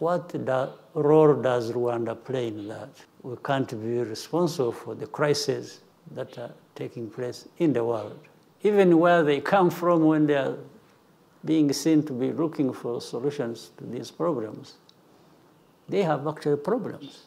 What role does Rwanda play in that? We can't be responsible for the crises that are taking place in the world. Even where they come from when they are being seen to be looking for solutions to these problems, they have actual problems.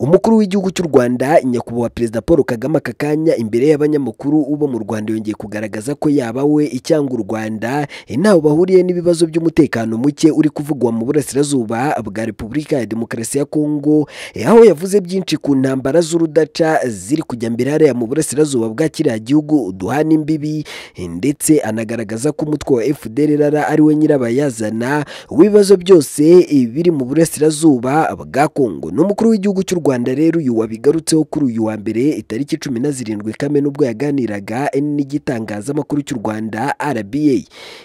umukuru w'igihugu cy'u rwanda nyakubahwa perezida paul kagame aka kanya imbere y'abanyamakuru bo mu rwanda yongeye kugaragaza ko yaba we icyanga u rwanda ntaho bahuriye n'ibibazo by'umutekano muke uri kuvugwa mu burasirazuba bwa repubulika ya demokarasi ya kongo eh, aho yavuze byinshi ku ntambara z'urudaca ziri kujya mbere hariya mu burasirazuba bwa kiriya gihugu duhana imbibi eh, ndetse anagaragaza ko umutwe wa fdr rara ari we nyirabayazana w'ibibazo byose eh, biri mu burasirazuba bwa kongo ni umukuru w'igihugu cy'u rwanda Rwanda rero uyu wabigarutseho kuri uyu wa mbere itariki cumi na zirindwi Kamena ubwo yaganiraga n'igitangazamakuru cy'u Rwanda RBA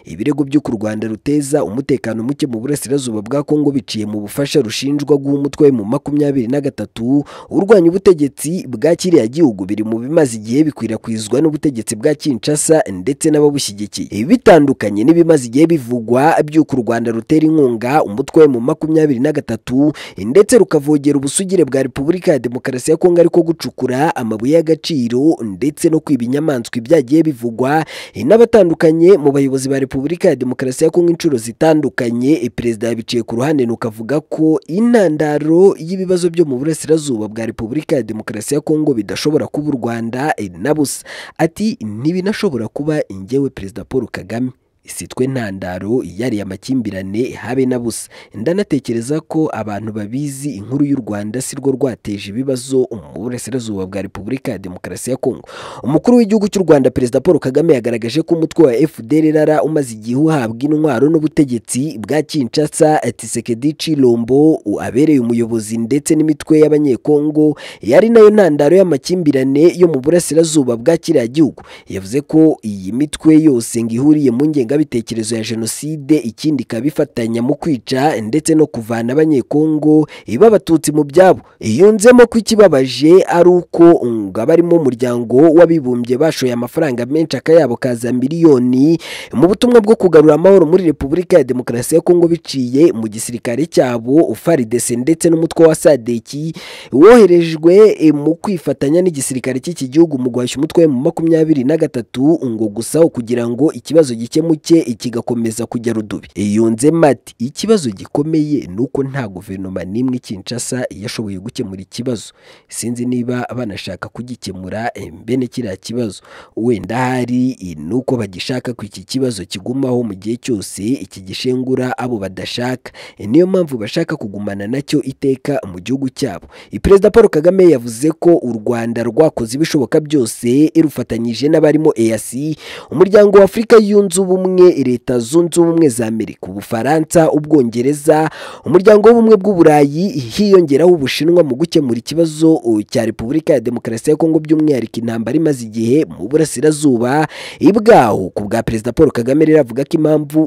ibirego by'uko u Rwanda ruteza umutekano muke mu burasirazuba bwa Kongo biciye mu bufasha rushinjwa guha umutwe mu makumyabiri na gatatu urwanya ubutegetsi bwa kiriya gihugu biri mu bimaze igihe bikwirakwizwa n'ubutegetsi bwa Kinshasa ndetse n'ababushyigikiye ibi bitandukanye n'ibimaze igihe bivugwa by'uko u Rwanda rutera inkunga umutwe mu makumyabiri na gatatu ndetse rukavogera ubusugire bwa repubulika ya demokarasi ya kongo ariko gucukura amabuye y'agaciro ndetse no kwiba inyamaswa ibyagiye bivugwa eh, n'abatandukanye mu bayobozi ba repubulika ya demokarasi ya kongo inshuro zitandukanye eh, perezida yabiciye ku ruhande nukavuga ko intandaro y'ibibazo byo mu burasirazuba bwa repubulika ya demokarasi ya kongo bidashobora kuba u rwanda eh, na busa ati ntibinashobora kuba ingewe perezida paul kagame isitwe ntandaro yariye amakimbirane habe na busa ndanatekereza ko abantu babizi inkuru y'u rwanda si rwo rwateje ibibazo mu burasirazuba bwa repubulika ya demokarasi ya kongo umukuru w'igihugu cy'u rwanda perezida paul kagame yagaragaje ko umutwe wa fdrr umaze igihe uhabwa intwaro n'ubutegetsi bwa kinshasa tisekedi lombo abereye umuyobozi ndetse n'imitwe y'abanyekongo yari nayo ntandaro y'amakimbirane yo mu burasirazuba bwa kiriya gihugu yavuze ko iyi mitwe yose ngo ihuriye mu ngenga ingengabitekerezo ya jenoside ikindi ikaba mu kwica ndetse no kuvana abanyekongo iba abatutsi mu byabo iyo nzemo ko ikibabaje ari uko ngo abarimo umuryango w'abibumbye bashoye amafaranga menshi akayabo kaza miliyoni mu butumwa bwo kugarura amahoro muri repubulika ya demokarasi ya kongo biciye mu gisirikare cyabo ufaridese ndetse n'umutwe wa sadeki woherejwe eh, mu kwifatanya n'igisirikare cy'iki gihugu mu guhashya umutwe mu makumyabiri na gatatu ngo gusa kugira ngo ikibazo gikemuke gake ikigakomeza kujya rudubi yunzemo ati ikibazo gikomeye ni uko nta guverinoma n'imwe Kinshasa yashoboye gukemura ikibazo sinzi niba banashaka kugikemura eh, mbene kiriya kibazo wenda hari eh, ni uko bagishaka ko iki kibazo kigumaho mu gihe cyose iki gishengura abo badashaka eh, niyo mpamvu bashaka kugumana nacyo iteka mu gihugu cyabo perezida paul kagame yavuze ko u rwanda rwakoze ibishoboka byose rufatanyije n'abarimo eyasi umuryango wa afurika yunze ubumwe ubumwe leta zunze ubumwe za amerika ubufaransa ubwongereza umuryango w'ubumwe bw'uburayi hiyongeraho ubushinwa mu gukemura ikibazo cya repubulika ya demokarasi ya kongo by'umwihariko intambara imaze igihe mu burasirazuba ibwaho ku bwa perezida paul kagame rero avuga ko impamvu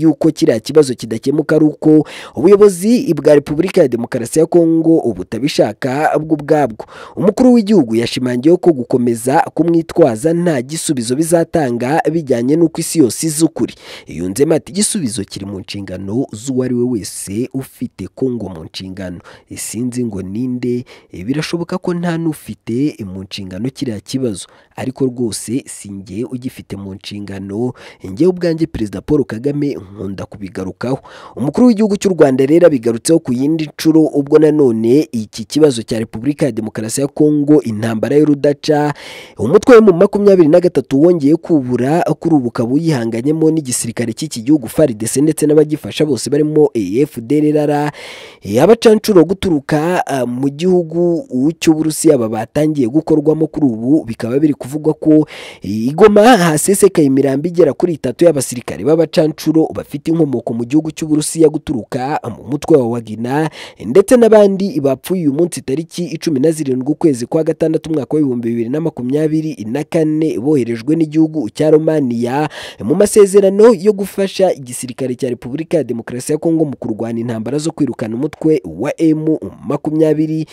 y'uko kiriya kibazo kidakemuka ari uko ubuyobozi bwa repubulika ya demokarasi ya kongo butabishaka bwubwabwo umukuru w'igihugu yashimangiye ko gukomeza kumwitwaza nta gisubizo bizatanga bijyanye n'uko isi yose izuba z'ukuri iyo nzema ati igisubizo kiri mu nshingano z'uwo ari we wese ufite kongo mu nshingano eh, sinzi ngo ninde eh, birashoboka ko nta n'ufite eh, mu nshingano kiriya kibazo ariko rwose si njye ugifite mu nshingano njyewe ubwanjye perezida paul kagame nkunda kubigarukaho umukuru w'igihugu cy'u rwanda rero abigarutseho ku yindi nshuro ubwo nanone iki kibazo cya repubulika ya demokarasi ya kongo intambara y'urudaca umutwe mu makumyabiri na gatatu wongeye kubura kuri ubu ukaba uyihanganye batandukanyemo n'igisirikare cy'iki gihugu FARDC ndetse n'abagifasha bose barimo AFDLR abacancuro guturuka ah, mu gihugu cy'Uburusiya batangiye gukorwamo kuri ubu bikaba biri kuvugwa ko eh, igoma hasesekaye imirambi igera kuri itatu y'abasirikare b'abacancuro bafite inkomoko mu gihugu cy'Uburusiya guturuka mu mutwe wa Wagina ndetse n'abandi bapfuye uyu munsi tariki icumi na zirindwi ukwezi kwa gatandatu umwaka w'ibihumbi bibiri na makumyabiri na kane boherejwe n'igihugu cya Romania mu amasezerano yo gufasha igisirikare cya repubulika ya demokarasi ya kongo mu kurwanya intambara zo kwirukana umutwe wa emu makumyabiri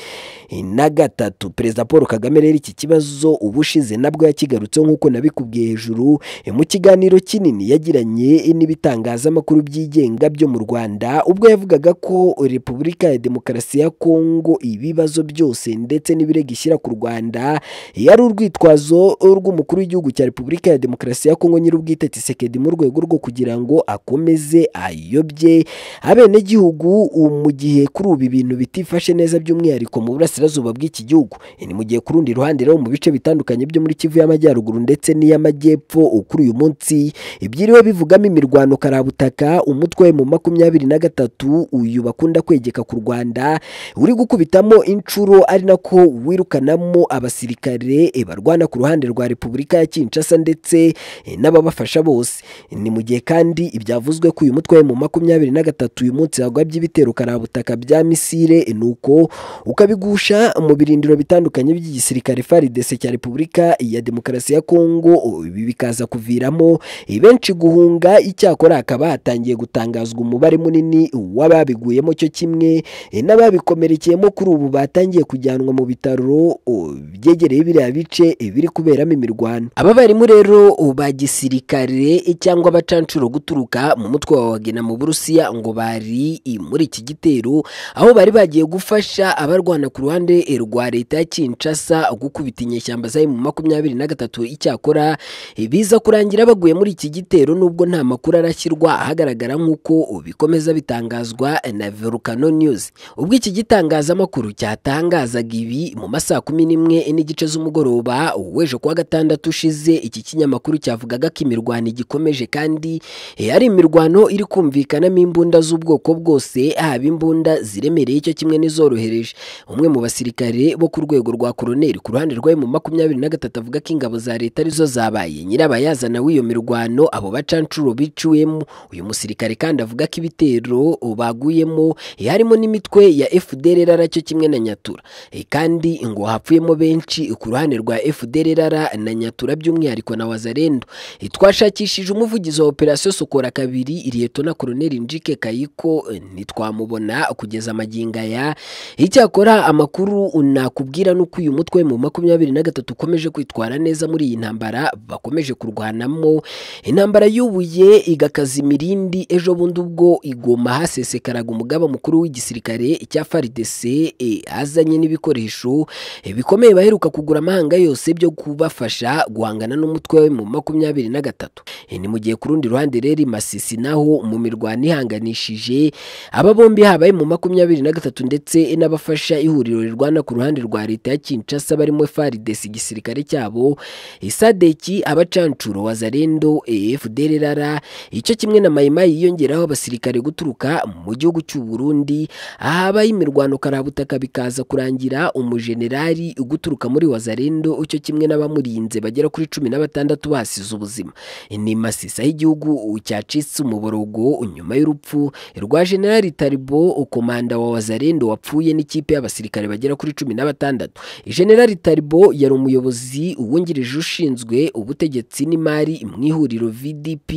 na gatatu perezida paul kagame rero iki kibazo ubushize nabwo yakigarutse nk'uko nabikubwiye hejuru e, mu kiganiro kinini yagiranye n'ibitangazamakuru byigenga byo mu rwanda ubwo yavugaga ko repubulika ya demokarasi ya kongo ibibazo byose ndetse n'ibirego ishyira ku rwanda yari urwitwazo rw'umukuru w'igihugu cya repubulika ya demokarasi ya kongo nyir'ubwite tshisekedi Muhammad mu rwego rwo kugira ngo akomeze ayobye abenegihugu mu gihe kuri ubu ibintu bitifashe neza by'umwihariko mu burasirazuba bw'iki gihugu ni mu gihe ku rundi ruhande rero mu bice bitandukanye byo muri Kivu y'Amajyaruguru ndetse n'iy'Amajyepfo kuri uyu munsi ibyiriwe bivugamo imirwano karabutaka umutwe mu makumyabiri na gatatu uyu bakunda kwegeka ku Rwanda uri gukubitamo inshuro ari nako wirukanamo abasirikare barwana ku ruhande rwa Repubulika ya Kinshasa ndetse eh, n'ababafasha bose ni mu gihe kandi ibyavuzwe ko uyu mutwe mu makumyabiri na gatatu uyu munsi hagwa by'ibitero karabutaka bya misile nuko uko ukabigusha mu birindiro bitandukanye by'igisirikare FARDC cya Repubulika ya Demokarasi ya Kongo ibi bikaza kuviramo benshi guhunga icyakora hakaba hatangiye gutangazwa umubare munini w'ababiguyemo cyo kimwe eh, n'ababikomerekeyemo kuri ubu batangiye kujyanwa mu bitaro oh, byegereye biriya bice eh, biri kuberamo imirwano aba barimu rero oh, ba gisirikare cyangwa abacanshuro guturuka mu mutwe wa wagena mu burusiya ngo bari muri iki gitero aho bari bagiye gufasha abarwana ku ruhande rwa leta ya kinshasa gukubita inyeshyamba zari mu makumyabiri na gatatu icyakora eh, biza kurangira baguye muri iki gitero nubwo nta makuru arashyirwa ahagaragara nk'uko bikomeza bitangazwa na volcano news ubwo iki gitangazamakuru cyatangazaga ibi mu masaha kumi n'imwe n'igice z'umugoroba w'ejo kuwa gatandatu ushize iki kinyamakuru cyavugaga ko imirwano igikomeye bukomeje kandi eh, hari imirwano iri kumvikanamo imbunda z'ubwoko bwose haba imbunda ziremereye cyo kimwe n'izorohereje umwe mu basirikare bo ku rwego rwa koroneri ku ruhande rwa mu makumyabiri na gatatu avuga ko ingabo za leta arizo zabaye nyirabayazana w'iyo mirwano abo bacancuro biciwemo uyu musirikare kandi avuga ko ibitero baguyemo eh, harimo n'imitwe ya FDLR cyo kimwe na Nyatura eh, kandi ngo hapfuyemo benshi ku ruhande rwa FDLR na Nyatura by'umwihariko na wazarendo twashakishije umuvugizi wa operasiyo sukura kabiri Liyetona Koroneri Njike Kayiko ntitwamubona kugeza amagingo aya icyakora amakuru nakubwira nuko uyu mutwe mu makumyabiri na gatatu ukomeje kwitwara neza muri iyi ntambara bakomeje kurwanamo intambara y'ubuye igakaza imirindi ejo bundi ubwo igoma hasesekaraga umugaba mukuru w'igisirikare cya faridese azanye n'ibikoresho e, bikomeye baheruka kugura amahanga yose byo kubafasha guhangana n'umutwe mu makumyabiri na gatatu ni mu gihe ku rundi ruhande rero masisi naho mu mirwano ihanganishije aba bombi habaye mu makumyabiri na gatatu ndetse n'abafasha ihuriro rirwana ku ruhande rwa leta ya Kinshasa barimo FARDC igisirikare cyabo isadeki abacancuro wazarendo EFDR rara icyo kimwe na mayimayi yiyongeraho abasirikare guturuka mu gihugu cy'u Burundi ahabaye imirwano karabutaka bikaza kurangira umujenerali guturuka muri wazarendo icyo kimwe n'abamurinze bagera kuri cumi na batandatu basize ubuzima ni sisa y'igihugu cyacitse umuborogo nyuma y'urupfu rwa General Taribo ukomanda wa Wazarendo wapfuye n'ikipe y'abasirikare bagera kuri cumi na batandatu General Taribo yari umuyobozi wungirije ushinzwe ubutegetsi n'imari mu ihuriro VDP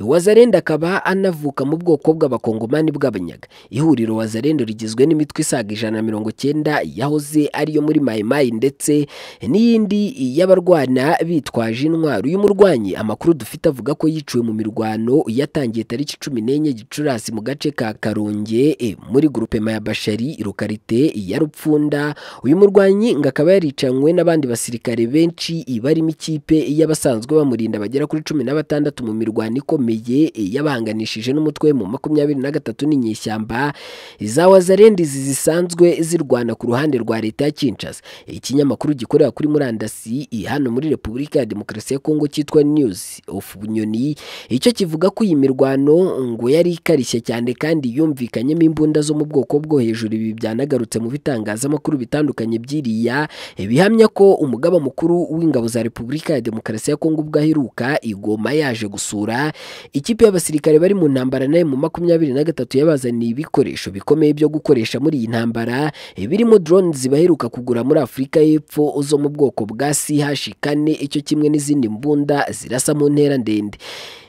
Wazalendo akaba anavuka mu bwoko bw'abakongomani bw'abanyaga ihuriro wazarendo rigizwe n'imitwe isaga ijana na mirongo cyenda yahoze ariyo muri Mai Mai ndetse n'iyindi y'abarwana bitwaje intwaro y'umurwanyi amakuru dufite avuga avuga ko yiciwe mu mirwano yatangiye tariki cumi n'enye gicurasi mu gace ka karonge e, muri gurupema ya bashari lokarite ya rupfunda uyu murwanyi ngo akaba yaricanywe n'abandi basirikare benshi barimo ikipe y'abasanzwe bamurinda bagera kuri cumi na batandatu mu mirwano ikomeye e, yabanganishije n'umutwe mu makumyabiri na gatatu n'inyeshyamba za wazarendizi zisanzwe zirwana ku ruhande rwa leta ya Kinshasa e, ikinyamakuru gikorera kuri murandasi hano muri Repubulika ya Demokarasi ya Kongo cyitwa News of inyoni icyo kivuga ko iyi mirwano ngo yari ikarishye cyane kandi yumvikanyemo imbunda zo mu bwoko bwo hejuru ibi byanagarutse mu bitangazamakuru bitandukanye by'iriya bihamya ko umugaba mukuru w'ingabo za repubulika ya demokarasi ya kongo ubwo aheruka igoma yaje gusura ikipe y'abasirikare bari mu ntambara nayo mu makumyabiri na gatatu yabazaniye ibikoresho bikomeye byo gukoresha muri iyi ntambara birimo drone zibaheruka kugura muri afurika y'epfo zo mu bwoko bwa ch kane icyo kimwe n'izindi mbunda zirasa mu ntera ndende and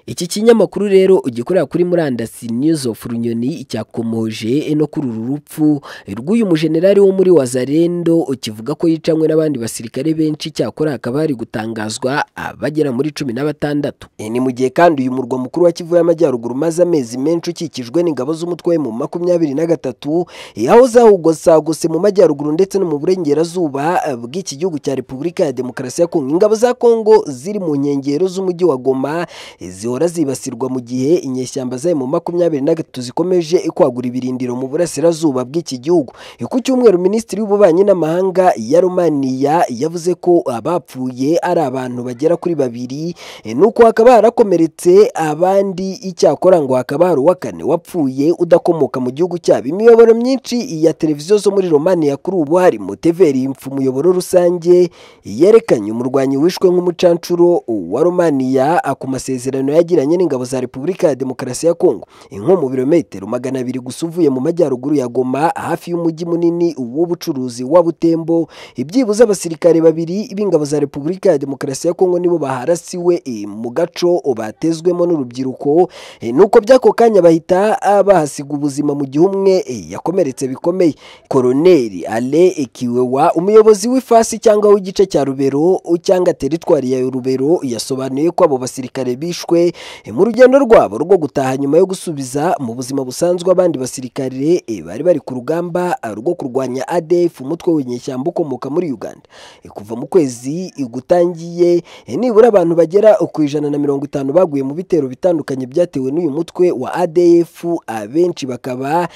iki kinyamakuru rero gikorera kuri murandasi news of runyoni cyakomoje no kuri uru rupfu rw'uyu mujenerali wo muri wazarendo kivuga ko yicanywe n'abandi basirikare benshi cyakora hakaba hari gutangazwa abagera ah, muri cumi na batandatu e, ni mu gihe kandi uyu murwa mukuru wa kivu y'amajyaruguru umaze amezi menshi ukikijwe n'ingabo z'umutwe mu makumyabiri na gatatu e, aho zahugosagose mu majyaruguru ndetse no mu burengerazuba ah, bw'iki gihugu cya repubulika ya demokarasi ya kongo ingabo za kongo ziri mu nkengero z'umujyi wa goma e, zihora zihora zibasirwa mu gihe inyeshyamba zayo mu makumyabiri na gatatu zikomeje kwagura ibirindiro mu burasirazuba bw'iki gihugu ku cyumweru minisitiri w'ububanyi n'amahanga ya Romania yavuze ko abapfuye ari abantu bagera kuri babiri eh, nuko hakaba harakomeretse abandi icyakora ngo hakaba hari uwa kane wapfuye udakomoka mu gihugu cyabo imiyoboro myinshi ya televiziyo zo muri Romania kuri ubu harimo teveri impfu umuyoboro rusange yerekanye umurwanyi wishwe nk'umucancuro wa Romania ku masezerano ya yagiranye n'ingabo za repubulika ya demokarasi ya kongo inko mu birometero magana abiri gusa uvuye mu majyaruguru ya goma hafi y'umujyi munini w'ubucuruzi wa butembo ibyibuze abasirikare babiri b'ingabo za repubulika ya demokarasi ya kongo nibo baharasiwe e, mu gaco batezwemo n'urubyiruko e, nuko by'ako kanya bahita bahasiga ubuzima mu gihe umwe e, yakomeretse bikomeye koroneri ale ekiwewa umuyobozi w'ifasi cyangwa w'igice cya rubero cyangwa teritwari ya rubero yasobanuye ko abo basirikare bishwe Eh, mu rugendo rwabo rwo gutaha nyuma yo gusubiza mu buzima busanzwe abandi basirikare eh, bari bari ku rugamba eh, rwo kurwanya ADF umutwe w'inyeshyamba ukomoka muri Uganda kuva mu kwezi gutangiye nibura abantu bagera ku ijana na mirongo itanu baguye mu bitero bitandukanye byatewe n'uyu mutwe wa ADF abenshi bakaba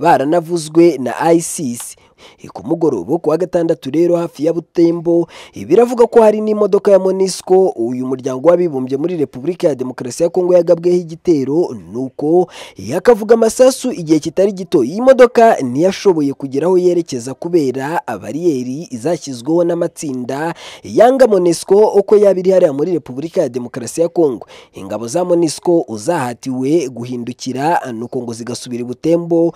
baranavuzwe na ISIS ku mugoroba ku wa gatandatu rero hafi ya butembo biravuga ko hari n'imodoka ya monisco uyu muryango w'abibumbye muri repubulika ya demokarasi ya kongo yagabweho igitero nuko yakavuga amasasu igihe kitari gito iyi modoka ntiyashoboye kugera aho yerekeza kubera bariyeri izashyizweho n'amatsinda yanga monisco uko yaba iri hariya muri repubulika ya demokarasi ya kongo ingabo za monisco uzahatiwe guhindukira nuko ngo zigasubira i butembo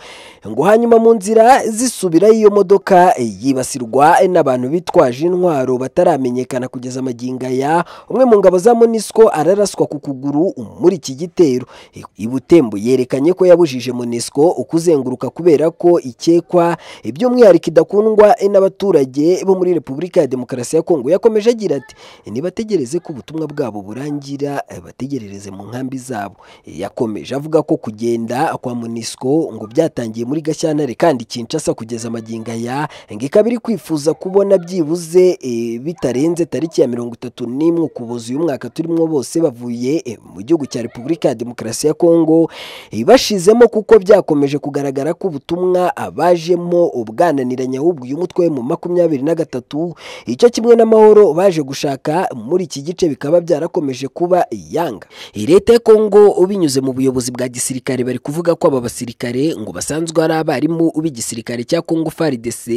ngo hanyuma mu nzira zisubirayo iyo modoka yibasirwa n'abantu bitwaje intwaro bataramenyekana kugeza amagingo ya umwe mu ngabo za monisco araraswa ku kuguru muri iki gitero ibutembo yerekanye ko yabujije monisco ukuzenguruka kubera ko ikekwa iby'umwihariko idakundwa n'abaturage bo muri repubulika ya demokarasi ya kongo yakomeje agira ati ntibategereze ko ubutumwa bwabo burangira bategerereze mu nkambi zabo yakomeje avuga ko kugenda kwa monisco ngo byatangiye muri gashyantare kandi kinshasa kugeza amagingo Singaya ngo ikaba iri kwifuza kubona byibuze eh, bitarenze tariki ya mirongo itatu n'imwe ukuboza uyu mwaka turimo bose bavuye eh, mu gihugu cya repubulika ya demokarasi ya kongo ibashizemo eh, kuko byakomeje kugaragara ko ubutumwa abajemo ubwananiranye ahubwo uyu mutwe mu makumyabiri na gatatu icyo kimwe n'amahoro baje gushaka muri iki gice bikaba byarakomeje kuba yanga leta ya kongo binyuze mu buyobozi bwa gisirikare bari kuvuga ko aba basirikare ngo basanzwe ari abarimu b'igisirikare cya kongo FARDC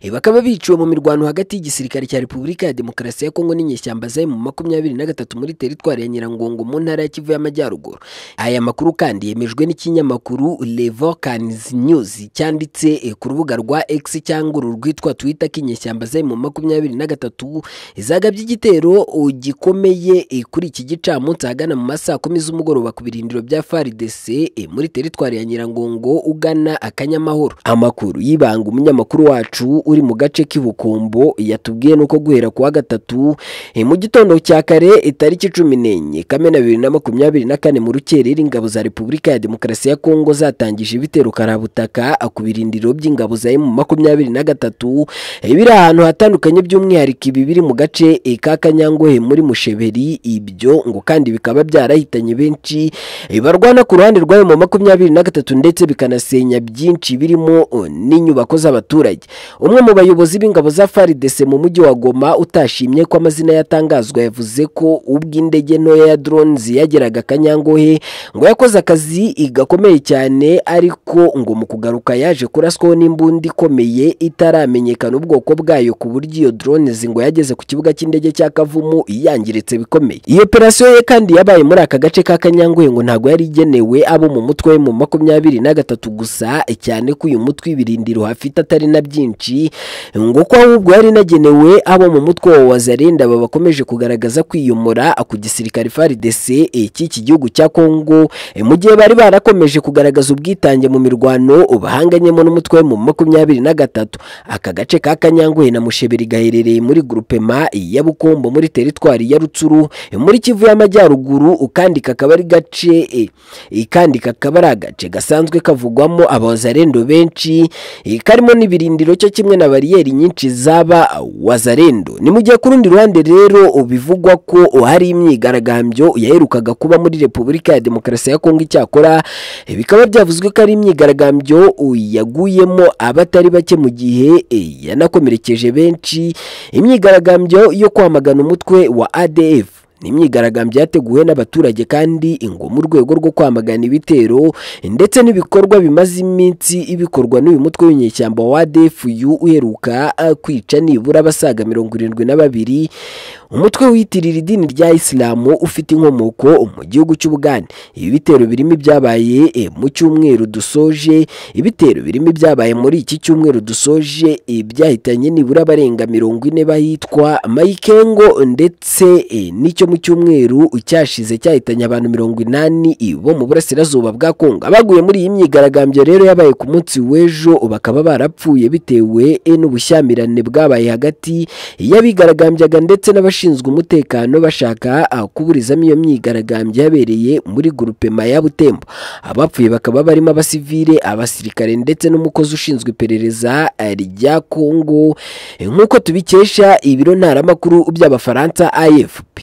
eh, bakaba biciwe mu mirwano hagati y'igisirikare cya Repubulika ya Demokarasi ya Kongo n'inyeshyamba za mu makumyabiri na gatatu muri teritwari ya Nyirangongo mu ntara ya Kivu y'Amajyaruguru aya makuru kandi yemejwe n'ikinyamakuru Le Volcans News cyanditse eh, ku rubuga rwa X cyangwa uru rwitwa Twitter k'inyeshyamba za mu makumyabiri na gatatu zagabye igitero eh, gikomeye kuri iki gicamunsi ahagana mu masaa kumi z'umugoroba ku birindiro bya FARDC muri teritwari ya Nyirangongo ugana akanyamahoro amakuru yibanga umunyamahoro mukuru wacu uri mu gace k'ibukombo yatubwiye nuko guhera ku gatatu eh, mu gitondo cya kare itariki cumi n'enye kamena bibiri na makumyabiri na kane mu rukerera ingabo za repubulika ya demokarasi ya kongo zatangije ibitero karabutaka ku birindiro by'ingabo za emu makumyabiri na gatatu eh, biri ahantu hatandukanye by'umwihariko ibi biri mu gace eh, ka kanyangohe muri musheberi ibyo ngo kandi bikaba byarahitanye benshi barwana ku ruhande rw'ayo mu makumyabiri na gatatu ndetse bikanasenya byinshi birimo n'inyubako z'abaturage abaturage umwe mu bayobozi b'ingabo za faridese mu mujyi wa goma utashimye ko amazina yatangazwa yavuze ko ubwo indege ntoya ya drones yageraga akanyangohe ngo yakoze akazi gakomeye cyane ariko ngo mu kugaruka yaje kuraswaho n'imbunda ikomeye itaramenyekana ubwoko bwayo ku buryo iyo drones ngo yageze ku kibuga cy'indege cya kavumu yangiritse bikomeye iyo operasiyo ye kandi yabaye muri aka gace ka kanyangohe ngo ntabwo yari igenewe abo mu mutwe mu makumyabiri na gatatu gusa cyane ko uyu mutwe ibirindiro hafite bitari na byinshi ngo ko ahubwo yari inagenewe abo mu mutwe wa wazarinda aba bakomeje kugaragaza kwiyomora ku gisirikare faridese eh, cy'iki gihugu cya kongo eh, mu gihe bari barakomeje kugaragaza ubwitange mu mirwano bahanganyemo n'umutwe mu makumyabiri na gatatu aka gace ka kanyanguhe na musheberi gaherereye muri grupema ya bukombo muri teritwari ya rutsuru eh, muri kivu y'amajyaruguru kandi kakaba ari gace kandi kakaba ari agace gasanzwe kavugwamo abazarendo benshi karimo n'ibirindiro cyo kimwe na bariyeri nyinshi zaba wazarendo ni mu gihe ku rundi ruhande rero bivugwa ko hari imyigaragambyo yaherukaga kuba muri repubulika ya demokarasi ya kongo icyakora bikaba byavuzwe ko ari imyigaragambyo yaguyemo abatari bake mu gihe eh, yanakomerekeje benshi imyigaragambyo yo kwamagana umutwe wa adf ni imyigaragambyo yateguwe n'abaturage kandi ingo mu rwego rwo kwamagana ibitero ndetse n'ibikorwa bimaze iminsi ibikorwa n'uyu mutwe w'inyeshyamba wa DFU uheruka uh, kwica nibura abasaga mirongo irindwi na babiri umutwe wiyitirira idini rya isilamu ufite inkomoko mu gihugu cy'ubugande ibi bitero birimo ibyabaye eh, mu cyumweru dusoje ibitero birimo ibyabaye muri iki cyumweru dusoje ibyahitanye nibura abarenga mirongo ine bahitwa mayikengo ndetse eh, n'icyo mu cyumweru cyashize cyahitanye abantu mirongo inani bo mu burasirazuba bwa kongo abaguye muri iyi myigaragambyo rero yabaye ku munsi w'ejo bakaba barapfuye bitewe eh, n'ubushyamirane bwabaye hagati y'abigaragambyaga ndetse n'abashinzwe abashinzwe umutekano bashaka kuburizamo iyo myigaragambyo yabereye muri gurupe ya butembo abapfuye bakaba barimo abasivile abasirikare ndetse n'umukozi ushinzwe iperereza eh, rya kongo eh, nk'uko tubikesha ibiro ntaramakuru by'abafaransa afp